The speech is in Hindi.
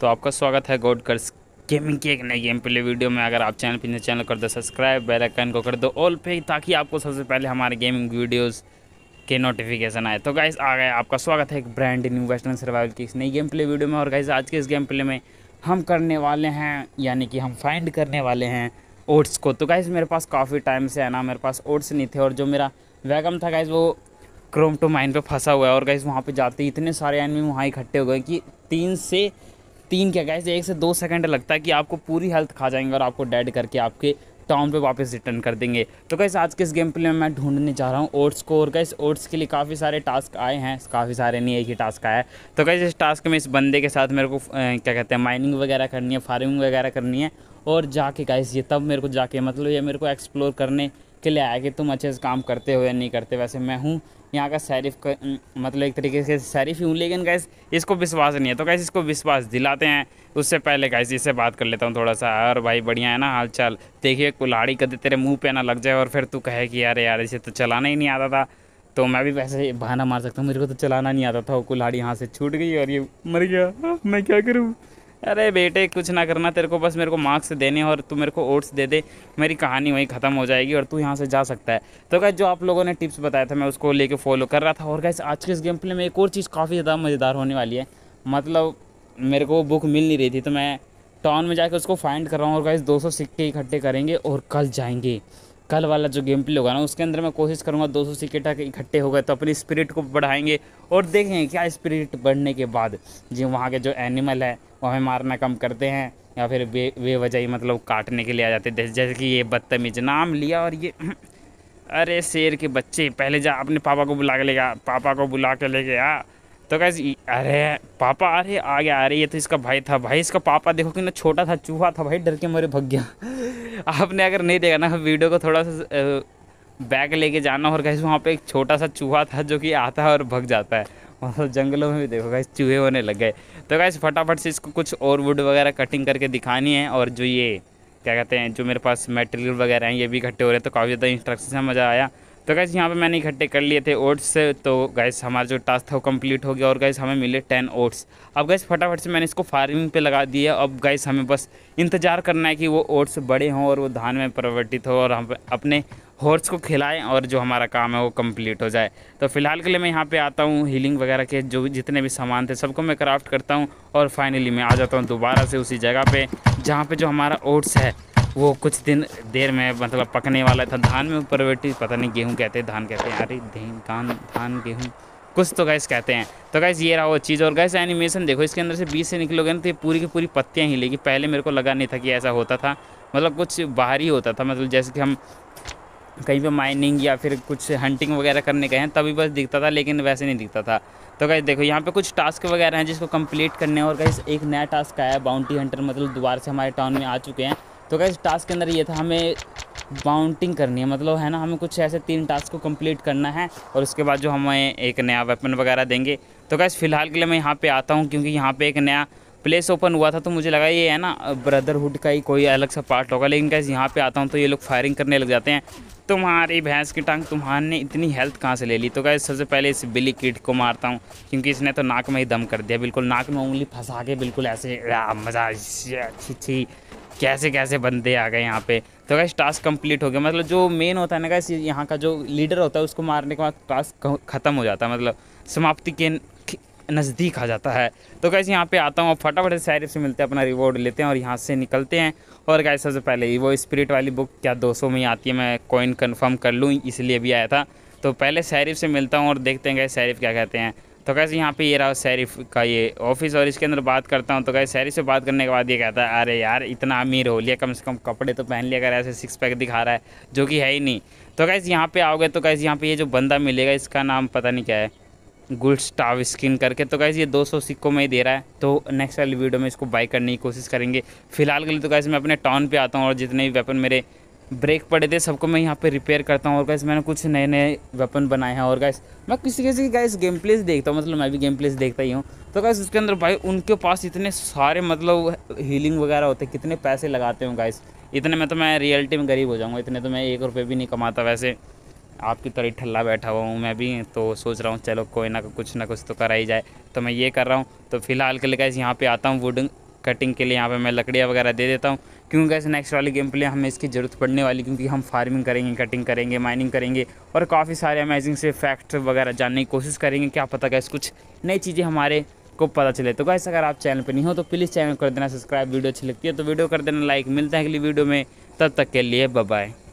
तो आपका स्वागत है गोड कर्स गेमिंग के एक नए गेम प्ले वीडियो में अगर आप चैनल पर चैनल कर दो सब्सक्राइब बेल आइकन को कर दो ऑल पे ताकि आपको सबसे पहले हमारे गेमिंग वीडियोस के नोटिफिकेशन आए तो गाइज आ गए आपका स्वागत है एक ब्रांड न्यू वेस्टर्न सर्वाइवल की इस नई गेम प्ले वीडियो में और गाइज आज के इस गेम प्ले में हम करने वाले हैं यानी कि हम फाइंड करने वाले हैं ओट्स को तो गाइज़ मेरे पास काफ़ी टाइम से है ना मेरे पास ओट्स नहीं थे और जो मेरा वैगम था गाइज़ वो क्रोम टू माइन पे फंसा हुआ है और गाइज़ वहाँ पे जाते ही इतने सारे एनमी वहाँ इकट्ठे हो गए कि तीन से तीन क्या गैस एक से दो सेकंड लगता है कि आपको पूरी हेल्थ खा जाएंगे और आपको डेड करके आपके टाउन पे वापस रिटर्न कर देंगे तो कैसे आज के इस गेम प्ले में मैं ढूंढने जा रहा हूँ ओट्स को और कैसे ओट्स के लिए काफ़ी सारे टास्क आए हैं काफ़ी सारे नहीं एक ही टास्क आया है तो कैसे इस टास्क में इस बंदे के साथ मेरे को क्या कहते हैं माइनिंग वगैरह करनी है फार्मिंग वगैरह करनी है और जाके कैसे ये तब मेरे को जाके मतलब ये मेरे को एक्सप्लोर करने के लिए आया कि तुम अच्छे से काम करते हो या नहीं करते वैसे मैं हूँ यहाँ का शरीफ मतलब एक तरीके से शरीफ ही हूँ लेकिन गैस इसको विश्वास नहीं है तो गैस इसको विश्वास दिलाते हैं उससे पहले गैस इससे बात कर लेता हूँ थोड़ा सा और भाई बढ़िया है ना हाल चाल देखिए कुल्हाड़ी कदे तेरे मुँह पे ना लग जाए और फिर तू कहे कि यार यार इसे तो चलाना ही नहीं आता था तो मैं भी वैसे बहाना मार सकता हूँ मेरे को तो चलाना नहीं आता था वो कुल्हाड़ी यहाँ से छूट गई और ये मर गया मैं क्या करूँ अरे बेटे कुछ ना करना तेरे को बस मेरे को मार्क्स देने और तू मेरे को ओट्स दे दे मेरी कहानी वहीं ख़त्म हो जाएगी और तू यहाँ से जा सकता है तो गैस जो आप लोगों ने टिप्स बताया था मैं उसको लेके फॉलो कर रहा था और गैस आज के इस गेम प्ले में एक और चीज़ काफ़ी ज़्यादा मज़ेदार होने वाली है मतलब मेरे को बुक मिल नहीं रही थी तो मैं टाउन में जाके उसको फाइंड कर रहा हूँ और गाइज दो सिक्के इकट्ठे करेंगे और कल जाएंगे कल वाला जो गेम प्ले होगा ना उसके अंदर मैं कोशिश करूँगा दो सौ सिकेटा इकट्ठे हो गए तो अपनी स्पिरिट को बढ़ाएंगे और देखेंगे क्या स्पिरिट बढ़ने के बाद जी वहाँ के जो एनिमल है वो हमें मारना कम करते हैं या फिर बे बेवजह ही मतलब काटने के लिए आ जाते हैं जैसे कि ये बदतमीज नाम लिया और ये अरे शेर के बच्चे पहले जा अपने पापा को बुला के ले गया पापा को बुला के ले गया तो कैसे अरे पापा अरे आ गया अरे ये तो इसका भाई था भाई इसका पापा देखो कितना छोटा था चूहा था भाई डर के मरे भग गया आपने अगर नहीं देखा ना वीडियो को थोड़ा सा बैग लेके जाना और गैस वहाँ पे एक छोटा सा चूहा था जो कि आता है और भग जाता है तो जंगलों में भी देखो गैस चूहे होने लग गए तो गैस फटाफट से इसको कुछ और वुड वगैरह कटिंग करके दिखानी है और जो ये क्या कहते हैं जो मेरे पास मेटेरियल वगैरह हैं ये भी इकट्ठे हो रहे हैं तो काफ़ी ज़्यादा इंस्ट्रक्शन से मज़ा आया तो गैस यहाँ पे मैंने इकट्ठे कर लिए थे ओट्स से तो गैस हमारा जो टास्क था वो कम्प्लीट हो गया और गैस हमें मिले टेन ओट्स अब गैस फटाफट से मैंने इसको फार्मिंग पे लगा दिया अब गैस हमें बस इंतज़ार करना है कि वो ओट्स बड़े हों और वो धान में परिवर्तित हो और हम अपने हॉर्स को खिलाएं और जो हमारा काम है वो कम्प्लीट हो जाए तो फिलहाल के लिए मैं यहाँ पर आता हूँ हीलिंग वगैरह के जो जितने भी सामान थे सबको मैं क्राफ्ट करता हूँ और फाइनली मैं आ जाता हूँ दोबारा से उसी जगह पर जहाँ पर जो हमारा ओट्स है वो कुछ दिन देर में मतलब पकने वाला था धान में ऊपर बैठी पता नहीं गेहूँ कहते हैं धान कहते हैं अरे धान धान गेहूँ कुछ तो गैस कहते हैं तो गैस ये रहा वो चीज़ और गैस एनिमेशन देखो इसके अंदर से बीस से निकलोगे ना तो ये पूरी की पूरी पत्तियाँ ही लेगी पहले मेरे को लगा नहीं था कि ऐसा होता था मतलब कुछ बाहरी होता था मतलब जैसे कि हम कहीं पे माइनिंग या फिर कुछ हंटिंग वगैरह करने गए हैं तभी बस दिखता था लेकिन वैसे नहीं दिखता था तो गैस देखो यहाँ पे कुछ टास्क वगैरह हैं जिसको कंप्लीट करने और गैस एक नया टास्क आया है बाउंटी हंटर मतलब दोबारा से हमारे टाउन में आ चुके हैं तो कैसे टास्क के अंदर ये था हमें बाउंटिंग करनी है मतलब है ना हमें कुछ ऐसे तीन टास्क को कंप्लीट करना है और उसके बाद जो हमें एक नया वेपन वगैरह देंगे तो कैसे फ़िलहाल के लिए मैं यहाँ पे आता हूँ क्योंकि यहाँ पे एक नया प्लेस ओपन हुआ था तो मुझे लगा ये है ना ब्रदरहुड का ही कोई अलग सा पार्ट होगा लेकिन कैसे यहाँ पे आता हूँ तो ये लोग फायरिंग करने लग जाते हैं तुम्हारी भैंस की टांग तुम्हारे इतनी हेल्थ कहाँ से ले ली तो क्या सबसे पहले इस बिली किट को मारता हूँ क्योंकि इसने तो नाक में ही दम कर दिया बिल्कुल नाक में उंगली फंसा के बिल्कुल ऐसे मज़ा अच्छी अच्छी कैसे कैसे बंदे आ गए यहाँ पे तो क्या टास्क कंप्लीट हो गया मतलब जो मेन होता है ना गैस यहाँ का जो लीडर होता है उसको मारने के बाद टास्क ख़त्म हो जाता है मतलब समाप्ति के नज़दीक आ जाता है तो कैसे यहाँ पे आता हूँ और फटाफट से से मिलते हैं अपना रिवॉर्ड लेते हैं और यहाँ से निकलते हैं और गाय सबसे पहले वो स्पिरिट वाली बुक क्या 200 में ही आती है मैं कॉइन कंफर्म कर लूँ इसलिए भी आया था तो पहले शरीफ से मिलता हूँ और देखते हैं क्या शैरफ क्या कहते हैं तो कैसे यहाँ पे ये रहा शैरफ का ये ऑफिस और इसके अंदर बात करता हूँ तो कैसे शरीफ से बात करने के बाद ये कहता है अरे यार इतना अमीर हो लिया कम से कम कपड़े तो पहन लिया अगर ऐसे सिक्स पैक दिखा रहा है जो कि है ही नहीं तो कैसे यहाँ पे आओगे तो कैसे यहाँ पे ये जो बंदा मिलेगा इसका नाम पता नहीं क्या है गुड स्टाव स्किन करके तो कैसे ये 200 सिक्कों में ही दे रहा है तो नेक्स्ट वाली वीडियो में इसको बाई करने की कोशिश करेंगे फिलहाल के लिए तो कैसे मैं अपने टाउन पे आता हूँ और जितने भी वेपन मेरे ब्रेक पड़े थे सबको मैं यहाँ पे रिपेयर करता हूँ और कैसे मैंने कुछ नए नए वेपन बनाए हैं और कैसे मैं किसी किसी की कैसे गेम प्लेस देखता हूँ मतलब मैं भी गेम प्लेस देखता ही हूँ तो कैसे उसके अंदर भाई उनके पास इतने सारे मतलब हीलिंग वगैरह होते कितने पैसे लगाते हूँ गैस इतने में तो मैं रियलिटी में गरीब हो जाऊँगा इतने तो मैं एक रुपये भी नहीं कमाता वैसे आपकी तरह ठल्ला बैठा हुआ हूँ मैं भी तो सोच रहा हूँ चलो कोई ना कुछ ना कुछ तो करा ही जाए तो मैं ये कर रहा हूँ तो फिलहाल के लिए कैसे यहाँ पे आता हूँ वुड कटिंग के लिए यहाँ पे मैं लकड़ियाँ वगैरह दे देता हूँ क्योंकि कैसे नेक्स्ट वाली गेम प्ले हमें इसकी ज़रूरत पड़ने वाली क्योंकि हम फार्मिंग करेंगे कटिंग करेंगे माइनिंग करेंगे और काफ़ी सारे अमेजिंग से फैक्ट वगैरह जानने की कोशिश करेंगे क्या पता कैसे कुछ नई चीज़ें हमारे को पता चले तो कैसे अगर आप चैनल पर नहीं हो तो प्लीज़ चैनल कर देना सब्सक्राइब वीडियो अच्छी लगती है तो वीडियो कर देना लाइक मिलता है अगली वीडियो में तब तक के लिए बाय